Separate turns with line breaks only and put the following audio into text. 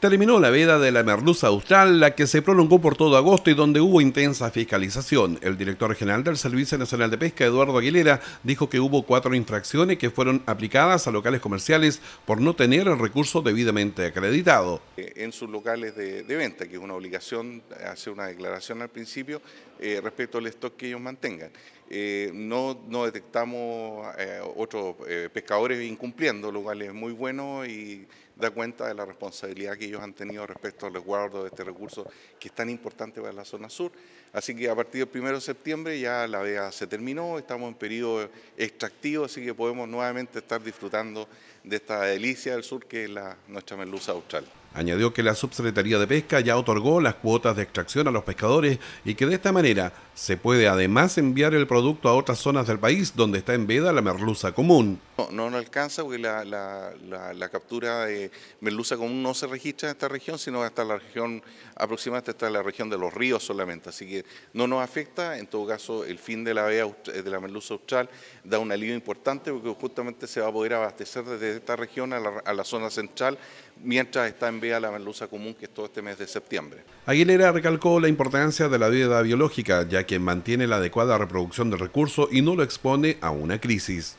terminó la veda de la merluza austral, la que se prolongó por todo agosto y donde hubo intensa fiscalización. El director general del Servicio Nacional de Pesca, Eduardo Aguilera, dijo que hubo cuatro infracciones que fueron aplicadas a locales comerciales por no tener el recurso debidamente acreditado.
Eh, en sus locales de, venta, que es una obligación hacer una declaración al principio eh, respecto al stock que ellos mantengan. Eh, no, detectamos eh, otros eh, pescadores incumpliendo, lo cual es muy bueno y da cuenta de la responsabilidad que ellos han tenido respecto al resguardo de este recurso que es tan importante para la zona sur. Así que a partir del 1 de septiembre ya la vea se terminó, estamos en periodo extractivo, así que podemos nuevamente estar disfrutando de esta delicia del sur que es la, nuestra merluza austral.
Añadió que la Subsecretaría de Pesca ya otorgó las cuotas de extracción a los pescadores y que de esta manera se puede además enviar el producto a otras zonas del país donde está en veda la merluza común.
No, no, alcanza porque la, captura de merluza común no se registra en esta región, sino hasta la región, aproximadamente hasta la región de los ríos solamente. Así que no nos afecta, en todo caso el fin de la de la merluza austral da un alivio importante porque justamente se va a poder abastecer desde esta región a la, zona central mientras está en vía la merluza común que es todo este mes de septiembre.
Aguilera recalcó la importancia de la vida biológica, ya que mantiene la adecuada reproducción del recurso y no lo expone a una crisis.